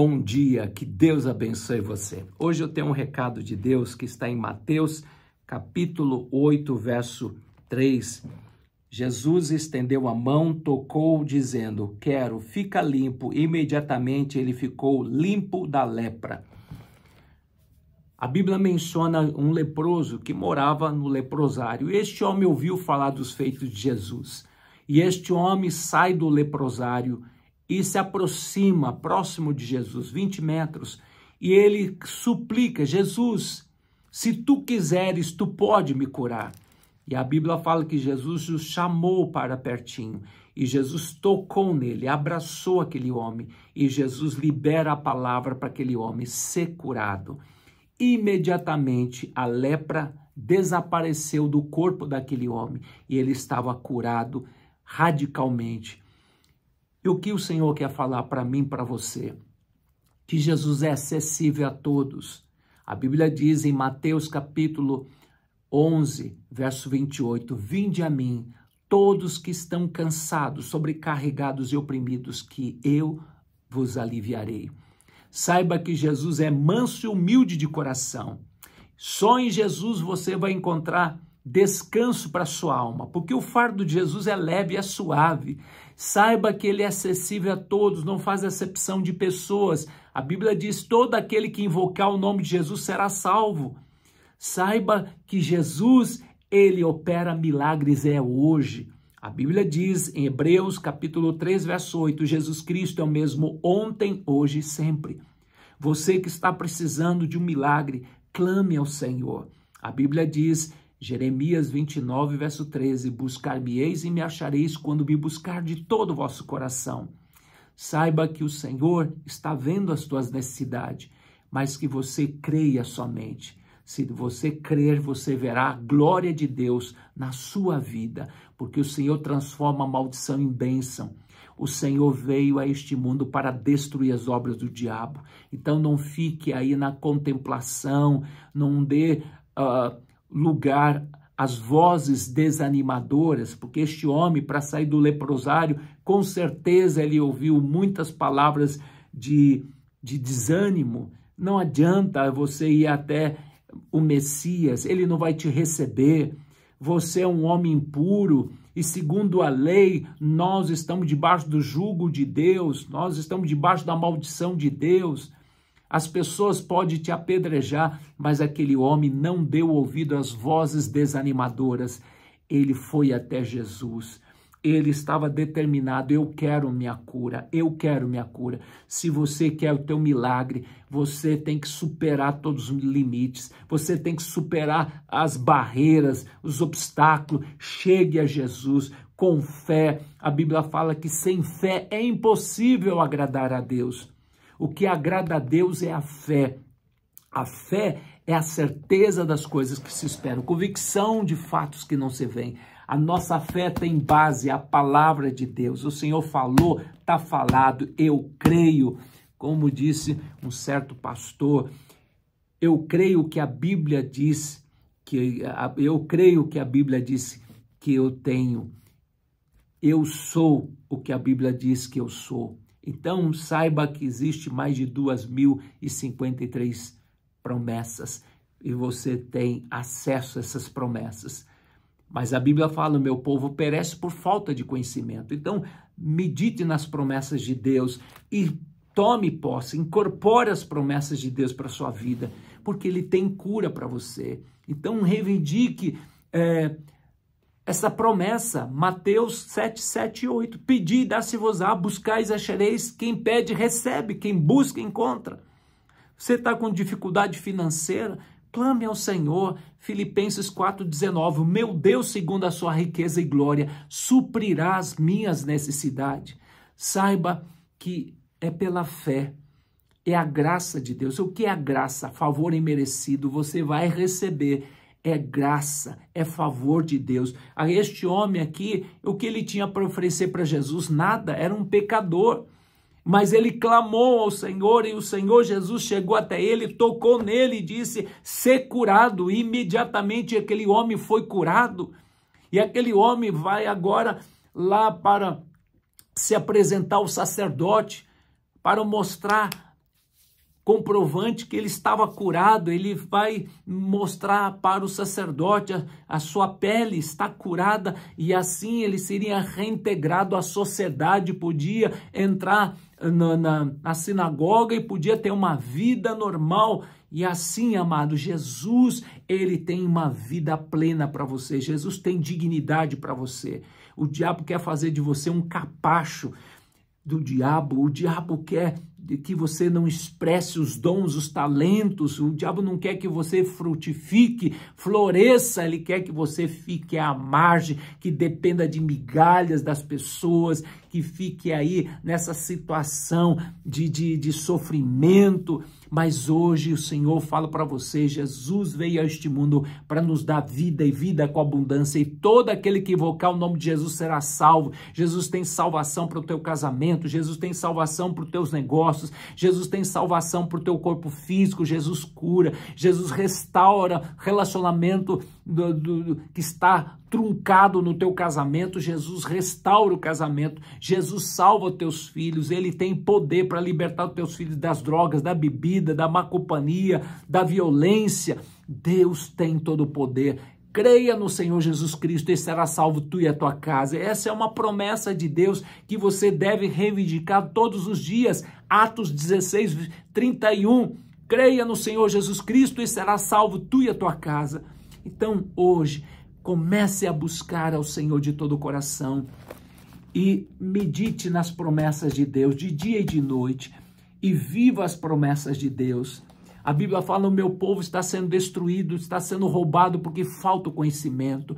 Bom dia, que Deus abençoe você. Hoje eu tenho um recado de Deus que está em Mateus, capítulo 8, verso 3. Jesus estendeu a mão, tocou, dizendo: Quero, fica limpo. Imediatamente ele ficou limpo da lepra. A Bíblia menciona um leproso que morava no leprosário. Este homem ouviu falar dos feitos de Jesus. E este homem sai do leprosário e se aproxima próximo de Jesus, 20 metros, e ele suplica: Jesus, se tu quiseres, tu pode me curar. E a Bíblia fala que Jesus o chamou para pertinho e Jesus tocou nele, abraçou aquele homem e Jesus libera a palavra para aquele homem ser curado. Imediatamente a lepra desapareceu do corpo daquele homem e ele estava curado radicalmente. E o que o Senhor quer falar para mim, para você? Que Jesus é acessível a todos. A Bíblia diz em Mateus capítulo 11, verso 28: Vinde a mim, todos que estão cansados, sobrecarregados e oprimidos, que eu vos aliviarei. Saiba que Jesus é manso e humilde de coração. Só em Jesus você vai encontrar descanso para sua alma, porque o fardo de Jesus é leve, é suave. Saiba que ele é acessível a todos, não faz exceção de pessoas. A Bíblia diz: todo aquele que invocar o nome de Jesus será salvo. Saiba que Jesus, ele opera milagres é hoje. A Bíblia diz em Hebreus, capítulo 3, verso 8: Jesus Cristo é o mesmo ontem, hoje e sempre. Você que está precisando de um milagre, clame ao Senhor. A Bíblia diz Jeremias 29, verso 13: Buscar-me-eis e me achareis quando me buscar de todo o vosso coração. Saiba que o Senhor está vendo as tuas necessidades, mas que você creia somente. Se você crer, você verá a glória de Deus na sua vida, porque o Senhor transforma a maldição em bênção. O Senhor veio a este mundo para destruir as obras do diabo. Então não fique aí na contemplação, não dê. Uh, lugar às vozes desanimadoras, porque este homem, para sair do leprosário, com certeza ele ouviu muitas palavras de, de desânimo. Não adianta você ir até o Messias, ele não vai te receber. Você é um homem impuro, e segundo a lei, nós estamos debaixo do jugo de Deus, nós estamos debaixo da maldição de Deus. As pessoas podem te apedrejar, mas aquele homem não deu ouvido às vozes desanimadoras. Ele foi até Jesus. Ele estava determinado, eu quero minha cura, eu quero minha cura. Se você quer o teu milagre, você tem que superar todos os limites, você tem que superar as barreiras, os obstáculos. Chegue a Jesus com fé. A Bíblia fala que sem fé é impossível agradar a Deus. O que agrada a Deus é a fé. A fé é a certeza das coisas que se esperam, convicção de fatos que não se veem. A nossa fé tem base, é a palavra de Deus. O Senhor falou, está falado, eu creio. Como disse um certo pastor, eu creio que a Bíblia diz que eu creio que a Bíblia diz que eu tenho. Eu sou o que a Bíblia diz que eu sou. Então, saiba que existe mais de 2.053 promessas e você tem acesso a essas promessas. Mas a Bíblia fala: meu povo perece por falta de conhecimento. Então, medite nas promessas de Deus e tome posse, incorpore as promessas de Deus para sua vida, porque Ele tem cura para você. Então, reivindique. É, essa promessa, Mateus 7, 7 e 8. Pedi, dá-se-vos-á, buscais, achareis, quem pede, recebe, quem busca, encontra. Você está com dificuldade financeira? Clame ao Senhor, Filipenses 19. meu Deus, segundo a sua riqueza e glória, suprirá as minhas necessidades. Saiba que é pela fé, é a graça de Deus. O que é a graça? Favor imerecido, você vai receber é graça, é favor de Deus. A este homem aqui, o que ele tinha para oferecer para Jesus? Nada, era um pecador. Mas ele clamou ao Senhor e o Senhor Jesus chegou até ele, tocou nele e disse: ser curado. E imediatamente aquele homem foi curado. E aquele homem vai agora lá para se apresentar ao sacerdote, para mostrar comprovante que ele estava curado, ele vai mostrar para o sacerdote a, sua pele está curada e assim ele seria reintegrado à sociedade, podia entrar na, na, na sinagoga e podia ter uma vida normal. E assim, amado, Jesus, ele tem uma vida plena para você. Jesus tem dignidade para você. O diabo quer fazer de você um capacho do diabo. O diabo quer de que você não expresse os dons, os talentos. O diabo não quer que você frutifique, floresça, ele quer que você fique à margem, que dependa de migalhas das pessoas, que fique aí nessa situação de, de, de sofrimento. Mas hoje o Senhor fala para você: Jesus veio a este mundo para nos dar vida e vida com abundância, e todo aquele que invocar o nome de Jesus será salvo. Jesus tem salvação para o teu casamento, Jesus tem salvação para os teus negócios. Jesus tem salvação para o teu corpo físico, Jesus cura, Jesus restaura relacionamento do, do, do, que está truncado no teu casamento, Jesus restaura o casamento, Jesus salva teus filhos, ele tem poder para libertar teus filhos das drogas, da bebida, da má companhia, da violência. Deus tem todo o poder. Creia no Senhor Jesus Cristo e será salvo tu e a tua casa. Essa é uma promessa de Deus que você deve reivindicar todos os dias. Atos 16, 31. Creia no Senhor Jesus Cristo e será salvo tu e a tua casa. Então, hoje, comece a buscar ao Senhor de todo o coração e medite nas promessas de Deus de dia e de noite e viva as promessas de Deus. A Bíblia fala: o meu povo está sendo destruído, está sendo roubado porque falta o conhecimento.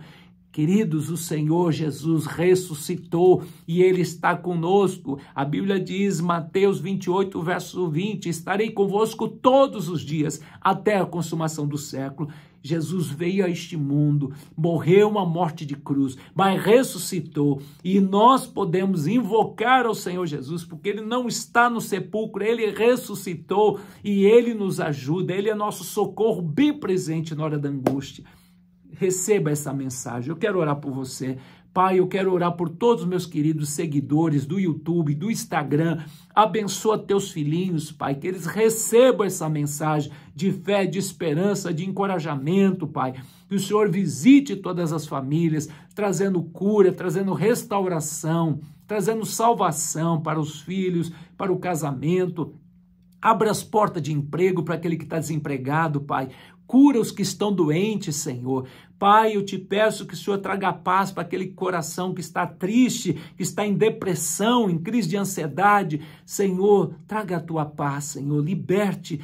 Queridos, o Senhor Jesus ressuscitou e Ele está conosco. A Bíblia diz, Mateus 28, verso 20: Estarei convosco todos os dias, até a consumação do século. Jesus veio a este mundo, morreu uma morte de cruz, mas ressuscitou. E nós podemos invocar ao Senhor Jesus, porque ele não está no sepulcro, ele ressuscitou e ele nos ajuda, ele é nosso socorro bem presente na hora da angústia receba essa mensagem. Eu quero orar por você. Pai, eu quero orar por todos meus queridos seguidores do YouTube, do Instagram. Abençoa teus filhinhos, Pai, que eles recebam essa mensagem de fé, de esperança, de encorajamento, Pai. Que o Senhor visite todas as famílias, trazendo cura, trazendo restauração, trazendo salvação para os filhos, para o casamento, Abra as portas de emprego para aquele que está desempregado, Pai. Cura os que estão doentes, Senhor. Pai, eu te peço que o Senhor traga paz para aquele coração que está triste, que está em depressão, em crise de ansiedade. Senhor, traga a tua paz, Senhor. Liberte,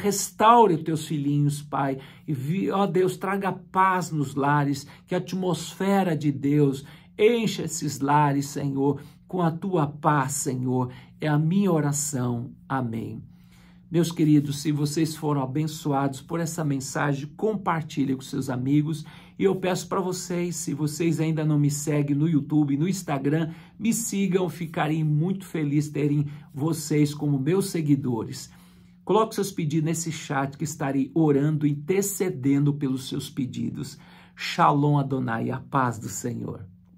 restaure os teus filhinhos, Pai. E, ó Deus, traga paz nos lares, que a atmosfera de Deus encha esses lares, Senhor, com a tua paz, Senhor. É a minha oração. Amém. Meus queridos, se vocês foram abençoados por essa mensagem, compartilhe com seus amigos. E eu peço para vocês, se vocês ainda não me seguem no YouTube, no Instagram, me sigam, ficarei muito feliz terem vocês como meus seguidores. Coloque seus pedidos nesse chat que estarei orando, intercedendo pelos seus pedidos. Shalom Adonai, a paz do Senhor.